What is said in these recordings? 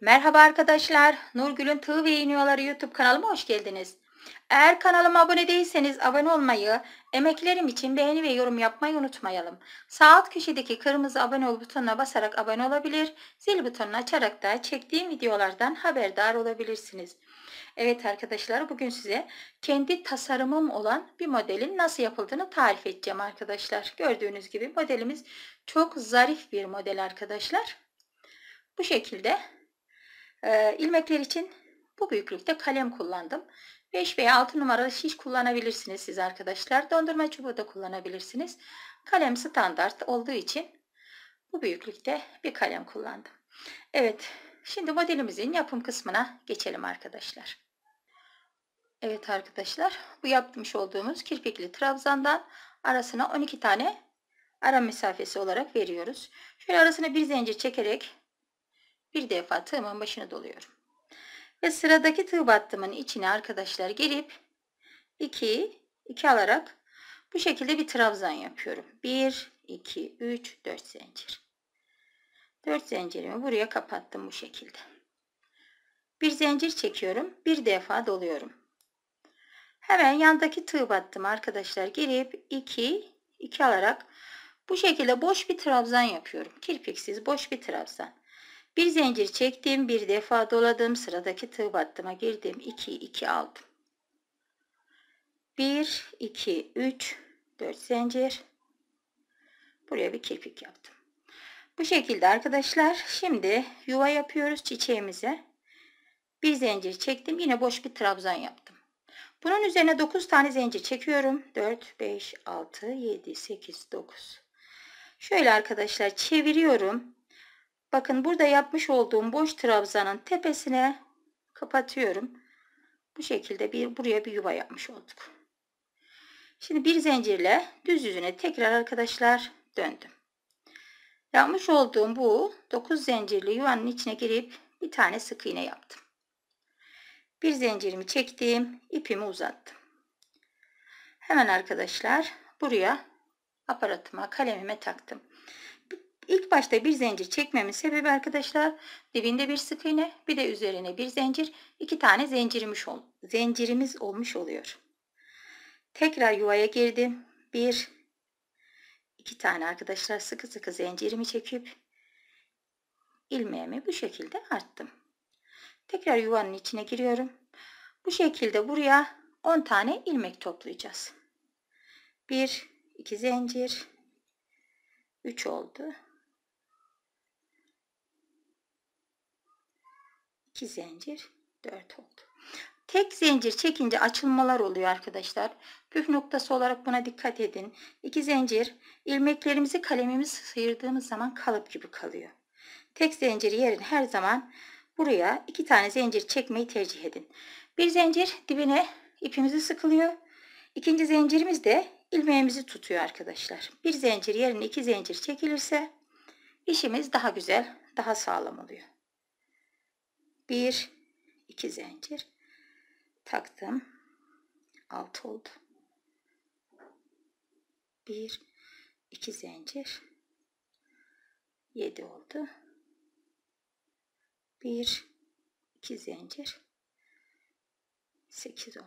Merhaba arkadaşlar. Nurgül'ün Tığ ve İğniyorları YouTube kanalıma hoş geldiniz. Eğer kanalıma abone değilseniz abone olmayı, emeklerim için beğeni ve yorum yapmayı unutmayalım. Sağ alt köşedeki kırmızı abone ol butonuna basarak abone olabilir, zil butonunu açarak da çektiğim videolardan haberdar olabilirsiniz. Evet arkadaşlar bugün size kendi tasarımım olan bir modelin nasıl yapıldığını tarif edeceğim arkadaşlar. Gördüğünüz gibi modelimiz çok zarif bir model arkadaşlar. Bu şekilde ee, ilmekler için bu büyüklükte kalem kullandım. 5 veya 6 numaralı şiş kullanabilirsiniz siz arkadaşlar. Dondurma çubuğu da kullanabilirsiniz. Kalem standart olduğu için bu büyüklükte bir kalem kullandım. Evet şimdi modelimizin yapım kısmına geçelim arkadaşlar. Evet arkadaşlar bu yapmış olduğumuz kirpikli trabzandan arasına 12 tane ara mesafesi olarak veriyoruz. Şöyle arasına bir zincir çekerek bir defa tığımın başına doluyorum. Ve sıradaki tığ battımın içine arkadaşlar gelip 2, 2 alarak bu şekilde bir trabzan yapıyorum. 1, 2, 3, 4 zincir. 4 zincirimi buraya kapattım bu şekilde. Bir zincir çekiyorum. Bir defa doluyorum. Hemen yandaki tığ battım arkadaşlar. Girip 2, 2 alarak bu şekilde boş bir trabzan yapıyorum. Kirpiksiz boş bir trabzan. Bir zincir çektim, bir defa doladım, sıradaki tığ battıma girdim, 2 2 aldım. 1 2 3 4 zincir. Buraya bir kirpik yaptım. Bu şekilde arkadaşlar şimdi yuva yapıyoruz çiçeğimize. Bir zincir çektim, yine boş bir trabzan yaptım. Bunun üzerine 9 tane zincir çekiyorum. 4 5 6 7 8 9. Şöyle arkadaşlar çeviriyorum. Bakın burada yapmış olduğum boş trabzanın tepesine kapatıyorum. Bu şekilde bir buraya bir yuva yapmış olduk. Şimdi bir zincirle düz yüzüne tekrar arkadaşlar döndüm. Yapmış olduğum bu 9 zincirli yuvanın içine girip bir tane sık iğne yaptım. Bir zincirimi çektim, ipimi uzattım. Hemen arkadaşlar buraya aparatıma, kalemime taktım. İlk başta bir zincir çekmemin sebebi arkadaşlar dibinde bir sık iğne bir de üzerine bir zincir iki tane zincirimiz, ol, zincirimiz olmuş oluyor. Tekrar yuvaya girdim. Bir, iki tane arkadaşlar sıkı sıkı zincirimi çekip ilmeğimi bu şekilde arttım. Tekrar yuvanın içine giriyorum. Bu şekilde buraya 10 tane ilmek toplayacağız. 1, 2 zincir, 3 oldu. 2 zincir 4 oldu. Tek zincir çekince açılmalar oluyor arkadaşlar. Püf noktası olarak buna dikkat edin. 2 zincir ilmeklerimizi kalemimiz sıyırdığımız zaman kalıp gibi kalıyor. Tek zincir yerin her zaman buraya 2 tane zincir çekmeyi tercih edin. Bir zincir dibine ipimizi sıkılıyor. İkinci zincirimiz de ilmeğimizi tutuyor arkadaşlar. Bir zincir yerine iki zincir çekilirse işimiz daha güzel, daha sağlam oluyor. 1 2 zincir taktım 6 oldu 1 2 zincir 7 oldu 1 2 zincir 8 oldu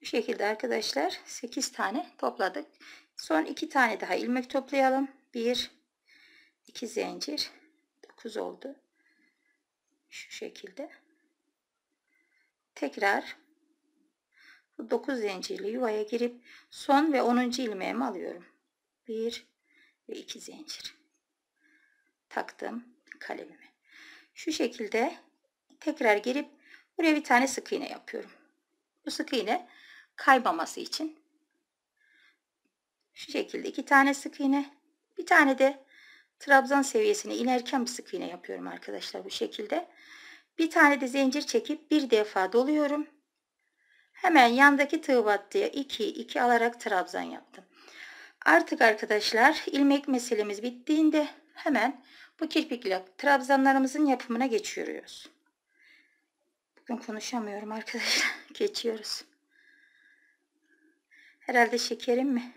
bu şekilde arkadaşlar 8 tane topladık son 2 tane daha ilmek toplayalım 1 2 zincir 9 oldu şu şekilde tekrar 9 zincirli yuvaya girip son ve 10. ilmeğimi alıyorum 1 ve 2 zincir taktım kalemimi şu şekilde tekrar girip buraya bir tane sık iğne yapıyorum bu sık iğne kaymaması için şu şekilde iki tane sık iğne bir tane de trabzan seviyesine inerken bir sık iğne yapıyorum arkadaşlar bu şekilde bir tane de zincir çekip bir defa doluyorum. Hemen yandaki tığ battıya 2 2 alarak trabzan yaptım. Artık arkadaşlar ilmek meselemiz bittiğinde hemen bu kirpikli trabzanlarımızın yapımına geçiyoruz. Bugün konuşamıyorum arkadaşlar. Geçiyoruz. Herhalde şekerim mi?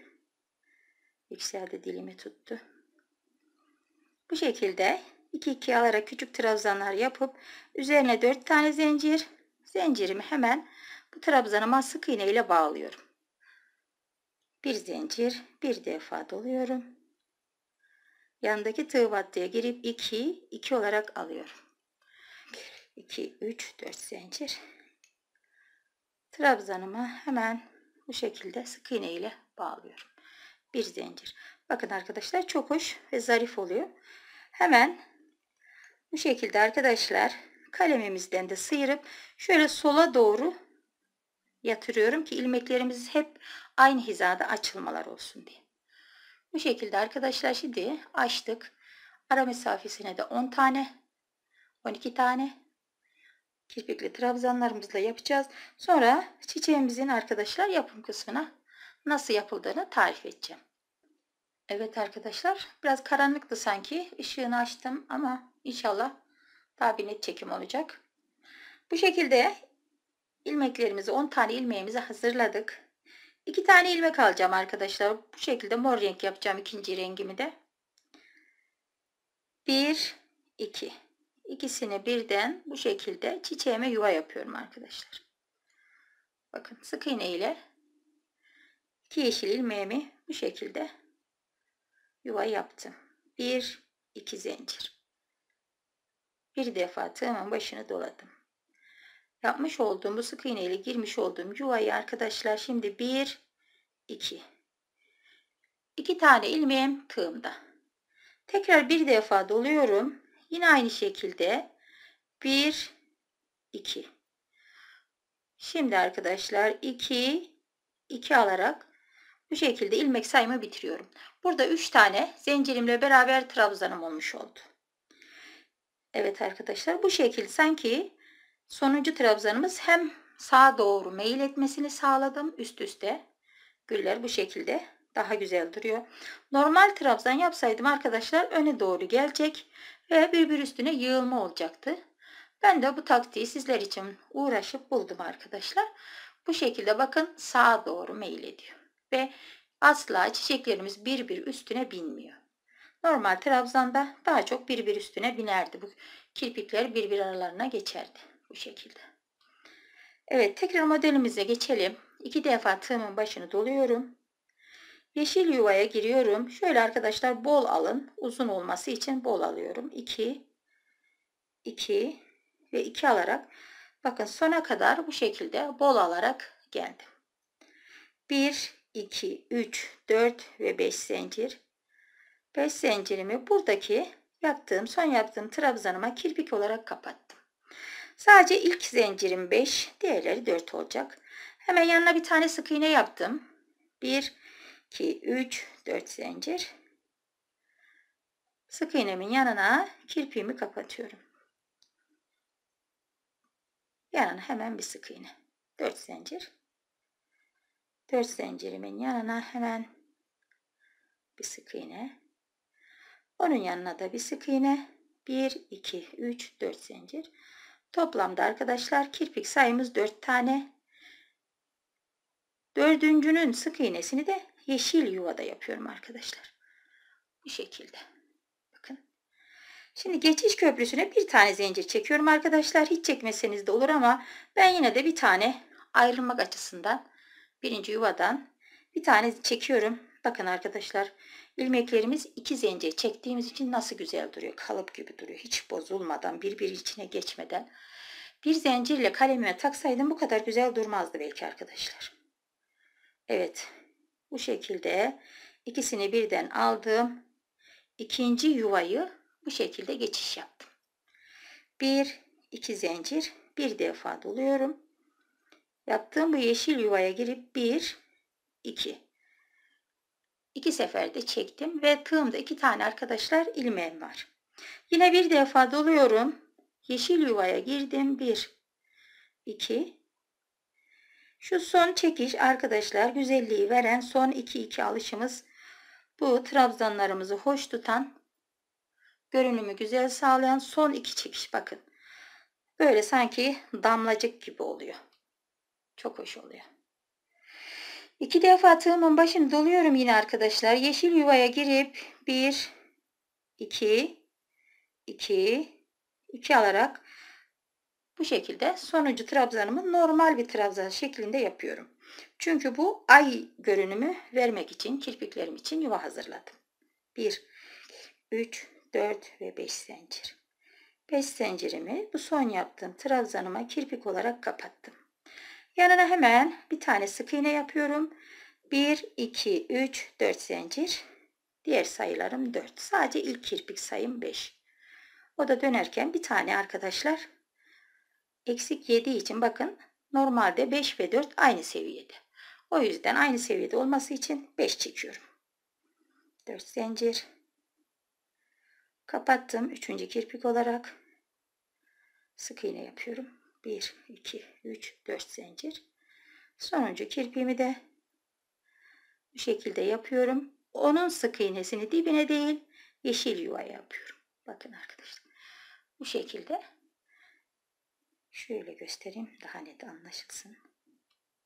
Yükseldi dilimi tuttu. Bu şekilde 2 2 alarak küçük trabzanlar yapıp üzerine 4 tane zincir zincirimi hemen bu trabzanıma sık iğne ile bağlıyorum. Bir zincir bir defa doluyorum. Yanındaki tığ battıya girip 2 2 olarak alıyorum. 2 3 4 zincir. Trabzanıma hemen bu şekilde sık iğne ile bağlıyorum. Bir zincir. Bakın arkadaşlar çok hoş ve zarif oluyor. Hemen bu şekilde arkadaşlar kalemimizden de sıyırıp şöyle sola doğru yatırıyorum ki ilmeklerimiz hep aynı hizada açılmalar olsun diye. Bu şekilde arkadaşlar şimdi açtık. Ara mesafesine de 10 tane 12 tane kirpikli trabzanlarımızla yapacağız. Sonra çiçeğimizin arkadaşlar yapım kısmına nasıl yapıldığını tarif edeceğim. Evet arkadaşlar biraz karanlıktı sanki. ışığını açtım ama inşallah daha bir net çekim olacak. Bu şekilde ilmeklerimizi 10 tane ilmeğimizi hazırladık. 2 tane ilmek alacağım arkadaşlar. Bu şekilde mor renk yapacağım ikinci rengimi de. 1 2 İkisini birden bu şekilde çiçeğime yuva yapıyorum arkadaşlar. Bakın sık iğne ile iki yeşil ilmeğimi bu şekilde yuva yaptım. 1 2 zincir. Bir defa tığımın başını doladım. Yapmış olduğum bu sık iğne ile girmiş olduğum yuvayı arkadaşlar şimdi 1 2 2 tane ilmeğim tığımda. Tekrar bir defa doluyorum. Yine aynı şekilde 1 2 Şimdi arkadaşlar 2 2 alarak bu şekilde ilmek sayımı bitiriyorum. Burada 3 tane zincirimle beraber trabzanım olmuş oldu. Evet arkadaşlar bu şekilde sanki sonuncu trabzanımız hem sağa doğru meyil etmesini sağladım üst üste. Güller bu şekilde daha güzel duruyor. Normal trabzan yapsaydım arkadaşlar öne doğru gelecek ve birbir üstüne yığılma olacaktı. Ben de bu taktiği sizler için uğraşıp buldum arkadaşlar. Bu şekilde bakın sağa doğru meyil ediyor ve asla çiçeklerimiz bir bir üstüne binmiyor. Normal trabzanda daha çok bir bir üstüne binerdi. Bu kirpikler bir bir aralarına geçerdi bu şekilde. Evet tekrar modelimize geçelim. İki defa tığımın başını doluyorum. Yeşil yuvaya giriyorum. Şöyle arkadaşlar bol alın. Uzun olması için bol alıyorum. 2 2 ve 2 alarak bakın sona kadar bu şekilde bol alarak geldim. 1 2, 3, 4 ve 5 zincir. 5 zincirimi buradaki yaptığım son yaptığım trabzanıma kirpik olarak kapattım. Sadece ilk zincirim 5, diğerleri 4 olacak. Hemen yanına bir tane sık iğne yaptım. 1, 2, 3, 4 zincir. Sık iğnemin yanına kirpiğimi kapatıyorum. Yanına hemen bir sık iğne. 4 zincir. 4 zincirimin yanına hemen bir sık iğne. Onun yanına da bir sık iğne. 1, 2, 3, 4 zincir. Toplamda arkadaşlar kirpik sayımız 4 tane. Dördüncünün sık iğnesini de yeşil yuvada yapıyorum arkadaşlar. Bu şekilde. Bakın. Şimdi geçiş köprüsüne bir tane zincir çekiyorum arkadaşlar. Hiç çekmeseniz de olur ama ben yine de bir tane ayrılmak açısından birinci yuvadan bir tane çekiyorum. Bakın arkadaşlar ilmeklerimiz iki zincir çektiğimiz için nasıl güzel duruyor. Kalıp gibi duruyor. Hiç bozulmadan birbiri içine geçmeden. Bir zincirle kalemime taksaydım bu kadar güzel durmazdı belki arkadaşlar. Evet bu şekilde ikisini birden aldım. İkinci yuvayı bu şekilde geçiş yaptım. Bir iki zincir bir defa doluyorum. Yaptığım bu yeşil yuvaya girip 1, 2. 2 seferde çektim ve tığımda 2 tane arkadaşlar ilmeğim var. Yine bir defa doluyorum. Yeşil yuvaya girdim. 1, 2. Şu son çekiş arkadaşlar güzelliği veren son 2-2 alışımız. Bu trabzanlarımızı hoş tutan, görünümü güzel sağlayan son 2 çekiş bakın. Böyle sanki damlacık gibi oluyor. Çok hoş oluyor. İki defa tığımın başını doluyorum yine arkadaşlar. Yeşil yuvaya girip 1, 2, 2, 2 alarak bu şekilde sonuncu trabzanımı normal bir trabzan şeklinde yapıyorum. Çünkü bu ay görünümü vermek için kirpiklerim için yuva hazırladım. 1, 3, 4 ve 5 zincir. 5 zincirimi bu son yaptığım trabzanıma kirpik olarak kapattım. Yanına hemen bir tane sık iğne yapıyorum. 1, 2, 3, 4 zincir. Diğer sayılarım 4. Sadece ilk kirpik sayım 5. O da dönerken bir tane arkadaşlar eksik 7 için bakın normalde 5 ve 4 aynı seviyede. O yüzden aynı seviyede olması için 5 çekiyorum. 4 zincir. Kapattım. Üçüncü kirpik olarak sık iğne yapıyorum. 1 2 3 4 zincir sonuncu kirpiğimi de bu şekilde yapıyorum onun sık iğnesini dibine değil yeşil yuva yapıyorum bakın arkadaşlar bu şekilde şöyle göstereyim daha net anlaşılsın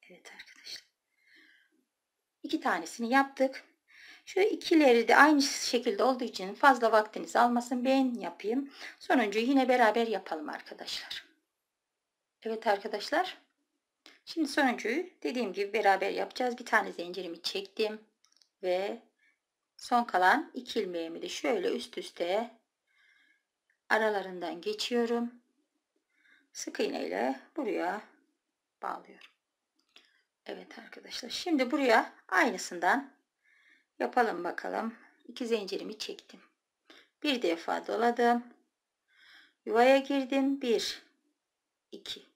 evet arkadaşlar İki tanesini yaptık şu ikileri de aynı şekilde olduğu için fazla vaktiniz almasın ben yapayım sonuncu yine beraber yapalım arkadaşlar Evet arkadaşlar. Şimdi sonucu dediğim gibi beraber yapacağız. Bir tane zincirimi çektim. Ve son kalan iki ilmeğimi de şöyle üst üste aralarından geçiyorum. Sık iğne ile buraya bağlıyorum. Evet arkadaşlar. Şimdi buraya aynısından yapalım bakalım. İki zincirimi çektim. Bir defa doladım. Yuvaya girdim. Bir, iki,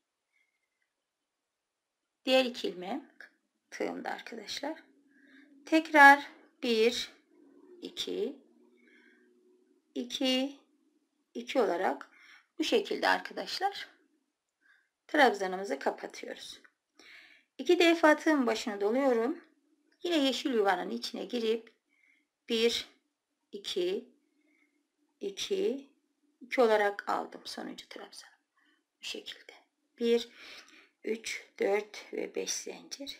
Diğer iki ilmeğim tığımda arkadaşlar. Tekrar 1 2 2 2 olarak bu şekilde arkadaşlar trabzanımızı kapatıyoruz. 2 defa tığın başına doluyorum. Yine yeşil yuvanın içine girip 1 2 2 2 olarak aldım sonuncu trabzanı. Bu şekilde. 1 3 4 ve 5 zincir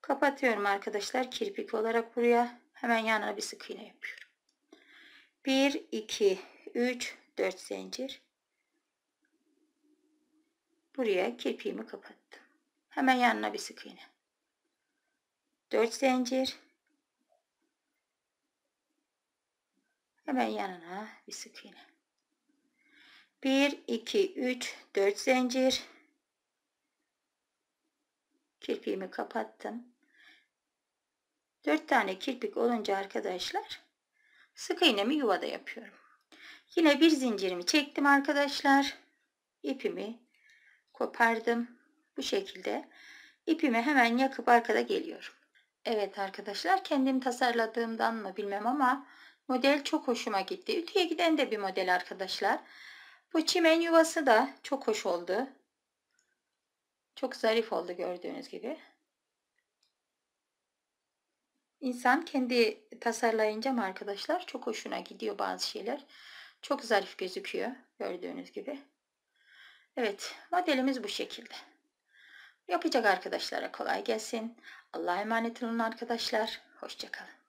kapatıyorum arkadaşlar kirpik olarak buraya hemen yanına bir sık iğne yapıyorum 1 2 3 4 zincir buraya kirpiğimi kapattım hemen yanına bir sık iğne 4 zincir hemen yanına bir sık iğne 1 2 3 4 zincir Kirpiğimi kapattım. 4 tane kirpik olunca arkadaşlar sık iğnemi yuvada yapıyorum. Yine bir zincirimi çektim arkadaşlar. İpimi kopardım. Bu şekilde ipimi hemen yakıp arkada geliyorum. Evet arkadaşlar kendim tasarladığımdan mı bilmem ama model çok hoşuma gitti. Ütüye giden de bir model arkadaşlar. Bu çimen yuvası da çok hoş oldu. Çok zarif oldu gördüğünüz gibi. İnsan kendi tasarlayınca mı arkadaşlar çok hoşuna gidiyor bazı şeyler. Çok zarif gözüküyor gördüğünüz gibi. Evet modelimiz bu şekilde. Yapacak arkadaşlara kolay gelsin. Allah'a emanet olun arkadaşlar. Hoşçakalın.